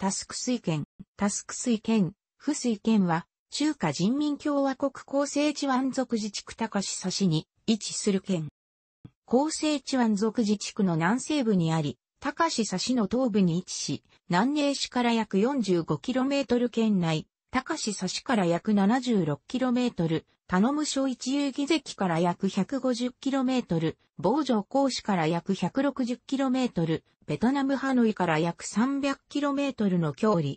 タスク水県、タスク水県、不水県は、中華人民共和国厚生地湾族自治区高市差しに位置する県。厚生地湾族自治区の南西部にあり、高市差しの東部に位置し、南寧市から約 45km 圏内、高市差しから約 76km、頼む所一遊戯関から約 150km、防城公子から約 160km、ベトナムハノイから約 300km の距離。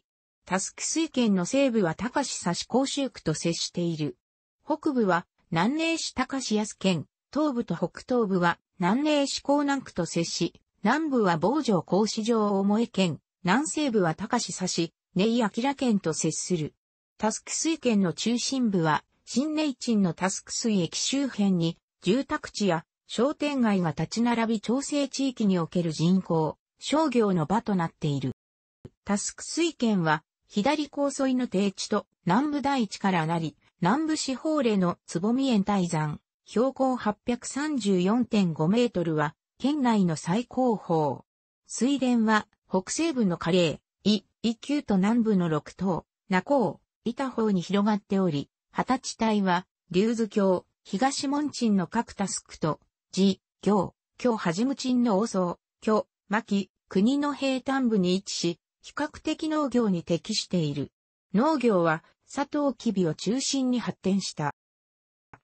タスク水圏の西部は高市差し甲州区と接している。北部は南寧市高市安県、東部と北東部は南寧市江南区と接し、南部は防城甲子城大萌県、南西部は高市差し、根井明県と接する。タスク水圏の中心部は新チ鎮のタスク水駅周辺に、住宅地や商店街が立ち並び調整地域における人口、商業の場となっている。タスク水圏は、左高沿いの低地と南部大地からなり、南部四方例の坪見園大山、標高834.5メートルは、県内の最高峰。水田は、北西部のカレー、イ、イーと南部の六島、ナコウ、イタホウに広がっており、二十地帯は、竜頭峡、東門鎮の各タスクと、寺、行、京はじむ鎮の王僧、京、牧、国の平坦部に位置し、比較的農業に適している。農業は、佐藤キビを中心に発展した。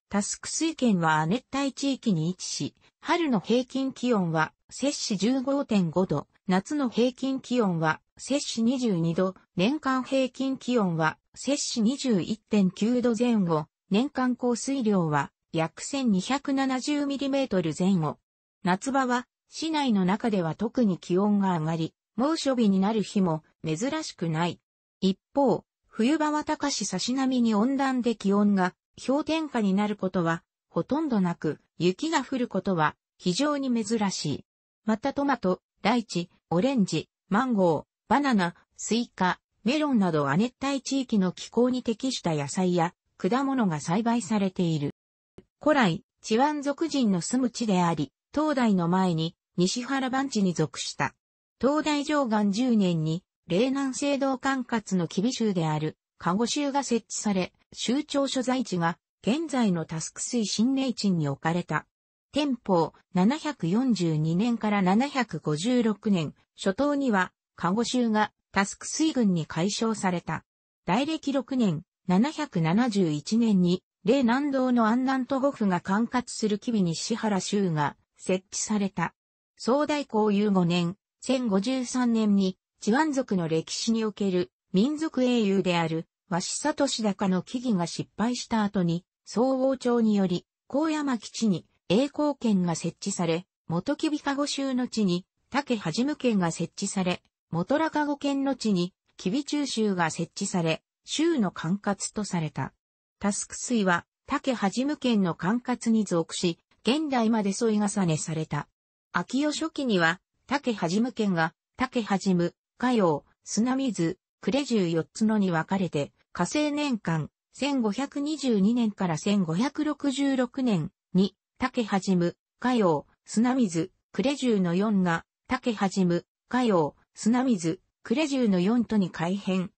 タスク水圏は亜熱帯地域に位置し、春の平均気温は摂氏15.5度、夏の平均気温は摂氏22度、年間平均気温は摂氏21.9度前後、年間降水量は約 1270mm 前後。夏場は市内の中では特に気温が上がり、猛暑日になる日も珍しくない。一方、冬場は高し差し並みに温暖で気温が氷点下になることはほとんどなく、雪が降ることは非常に珍しい。またトマト、大地、オレンジ、マンゴー、バナナ、スイカ、メロンなど亜熱帯地域の気候に適した野菜や果物が栽培されている。古来、チワン族人の住む地であり、東大の前に西原番地に属した。東大上岸10年に、霊南制度管轄の厳州である、鹿児州が設置され、州庁所在地が、現在のタスク水新霊地に置かれた。天保742年から756年、初頭には、鹿児州がタスク水軍に解消された。大暦6年、771年に、霊南道の安南都護府が管轄する機微に石原州が設置された。総大公有5年、1053年に、チワン族の歴史における民族英雄である、鷲里志高の木々が失敗した後に、総王朝により、高山基地に栄光圏が設置され、元木び加護州の地に竹はじむ県が設置され、元か護県の地に吉備中州が設置され、州の管轄とされた。タスク水は竹はじむ県の管轄に属し、現代まで添い重ねされた。秋代初期には、竹はじむ県が、竹はじむ、火曜、砂水、呉十四つのに分かれて、火星年間、1522年から1566年に、竹はじむ、火曜、砂水、クれジの4が、竹はじむ、火曜、砂水、クれジの4とに改変。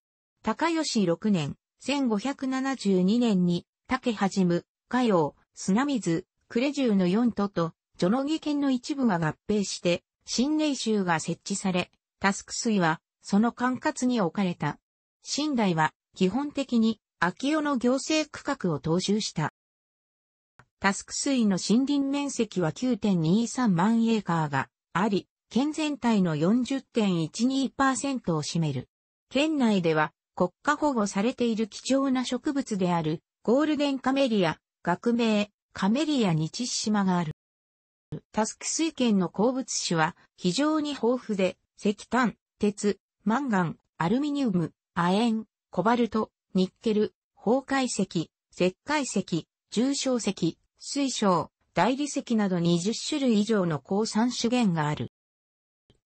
高吉6年、1572年に、竹はじむ、火曜、砂水、クれジの4とと、序の義県の一部が合併して、新年州が設置され、タスク水は、その管轄に置かれた。新代は、基本的に、秋代の行政区画を踏襲した。タスク水の森林面積は9.23万エーカーがあり、県全体の40.12%を占める。県内では国家保護されている貴重な植物であるゴールデンカメリア、学名、カメリア日島がある。タスク水県の鉱物種は非常に豊富で、石炭、鉄、マンガン、アルミニウム、亜鉛、コバルト、ニッケル、崩壊石、石灰石、重症石、水晶、大理石など20種類以上の鉱産資源がある。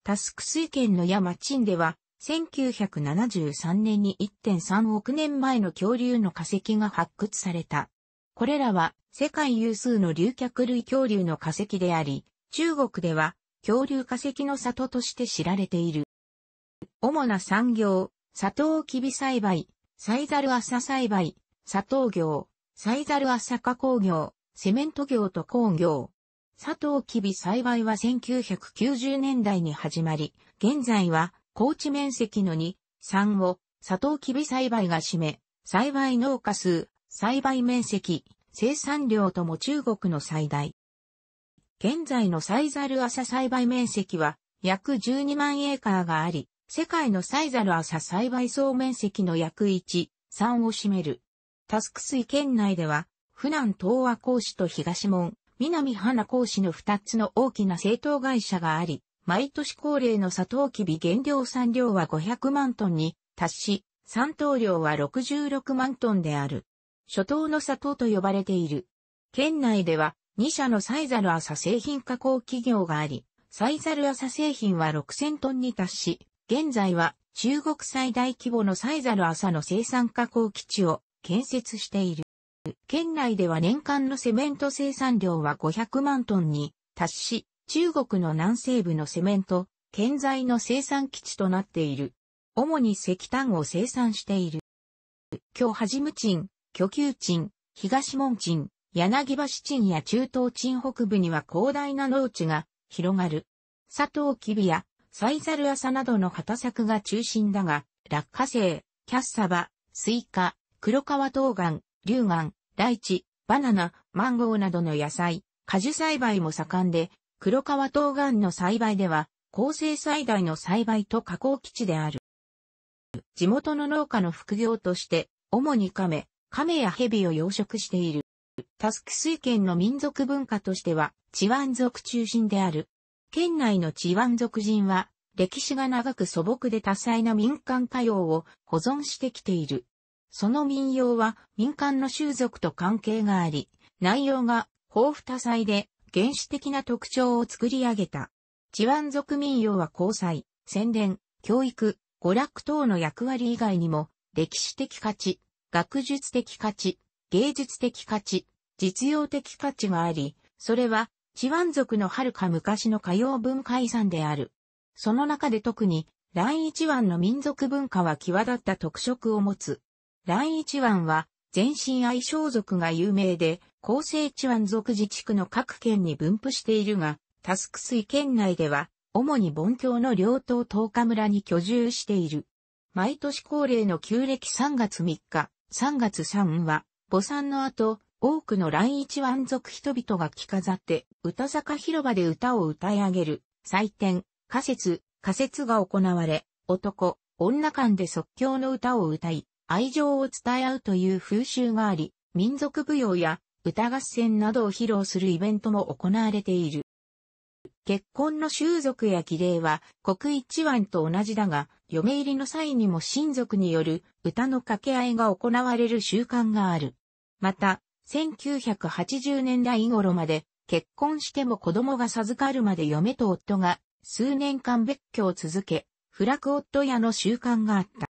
タスク水圏の山鎮では、1973年に1.3億年前の恐竜の化石が発掘された。これらは世界有数の竜脚類恐竜の化石であり、中国では恐竜化石の里として知られている。主な産業、砂糖きび栽培、サイザル朝栽培、砂糖業、サイザル朝加工業、セメント業と工業。佐藤きび栽培は1990年代に始まり、現在は高地面積の2、3を佐藤きび栽培が占め、栽培農家数、栽培面積、生産量とも中国の最大。現在のサイザル朝栽培面積は約12万エーカーがあり、世界のサイザル朝栽培総面積の約1、3を占める。タスク水県内では普南東和講師と東門、南花講師の二つの大きな製糖会社があり、毎年恒例の砂糖きび原料産量は500万トンに達し、産頭量は66万トンである。初頭の砂糖と呼ばれている。県内では2社のサイザル朝製品加工企業があり、サイザル朝製品は6000トンに達し、現在は中国最大規模のサイザル朝の生産加工基地を建設している。県内では年間のセメント生産量は500万トンに達し、中国の南西部のセメント、建材の生産基地となっている。主に石炭を生産している。京はじむ鎮、巨球鎮、東門鎮、柳橋鎮や中東鎮北部には広大な農地が広がる。佐藤キビやサイザルアサなどの畑作が中心だが、落花生、キャッサバ、スイカ、黒川冬瓜、竜眼、大地、バナナ、マンゴーなどの野菜、果樹栽培も盛んで、黒川東岸の栽培では、厚生最大の栽培と加工基地である。地元の農家の副業として、主に亀、亀や蛇を養殖している。タスク水県の民族文化としては、チワン族中心である。県内のチワン族人は、歴史が長く素朴で多彩な民間歌謡を保存してきている。その民謡は民間の習俗と関係があり、内容が豊富多彩で原始的な特徴を作り上げた。チワン族民謡は交際、宣伝、教育、娯楽等の役割以外にも、歴史的価値、学術的価値、芸術的価値、実用的価値があり、それは、チワン族の遥か昔の歌謡文化遺産である。その中で特に、ラインチワンの民族文化は際立った特色を持つ。蘭一湾は、全身愛称族が有名で、厚生地湾族自治区の各県に分布しているが、タスク水県内では、主に盆教の両党東日村に居住している。毎年恒例の旧暦3月3日、3月3は、母産の後、多くの蘭一湾族人々が着飾って、歌坂広場で歌を歌い上げる、祭典、仮説、仮説が行われ、男、女間で即興の歌を歌い、愛情を伝え合うという風習があり、民族舞踊や歌合戦などを披露するイベントも行われている。結婚の習俗や儀礼は国一湾と同じだが、嫁入りの際にも親族による歌の掛け合いが行われる習慣がある。また、1980年代頃まで結婚しても子供が授かるまで嫁と夫が数年間別居を続け、フラク夫屋の習慣があった。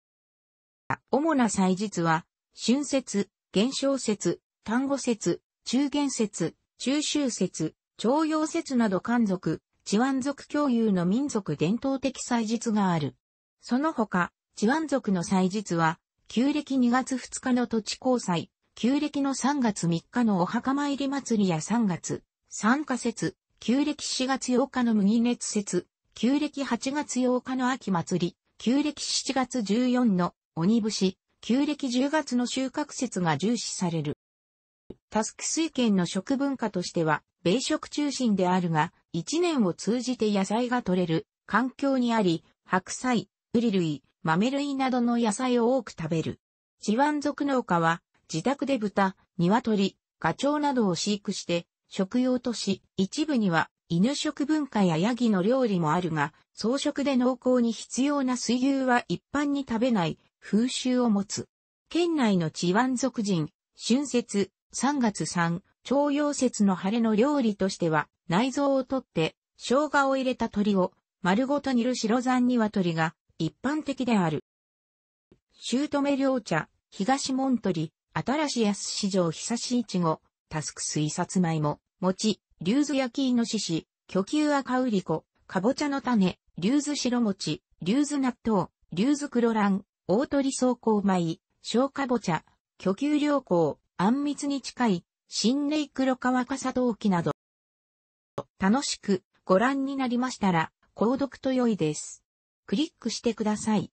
主な祭日は、春節、元宵節、単語節、中元節、中秋節、徴用節など漢族、チワン族共有の民族伝統的祭日がある。その他、チワン族の祭日は、旧暦2月2日の土地交際、旧暦の3月3日のお墓参り祭りや3月、参加節、旧暦4月8日の麦熱節、旧暦8月8日の秋祭り、旧暦7月14の鬼節、旧暦10月の収穫節が重視される。タスク水圏の食文化としては、米食中心であるが、一年を通じて野菜が取れる環境にあり、白菜、ウリ類、豆類などの野菜を多く食べる。チワン族農家は、自宅で豚、鶏、ガチョウなどを飼育して、食用とし、一部には犬食文化やヤギの料理もあるが、草食で濃厚に必要な水牛は一般に食べない風習を持つ。県内の地湾族人、春節、3月3、朝陽節の晴れの料理としては、内臓を取って、生姜を入れた鶏を、丸ごと煮る白山鶏が、一般的である。姑涼茶、東門取、新し安市場久しいちご、タスク水さつまいも、餅、竜頭焼きイノシシ、巨球赤ウリコ、かぼちゃの種、竜頭白餅、竜頭納豆、竜頭黒蘭、大鳥走行米、小かぼちゃ、巨球良好、あんみつに近い、新霊黒川笠陶器など。楽しくご覧になりましたら、購読と良いです。クリックしてください。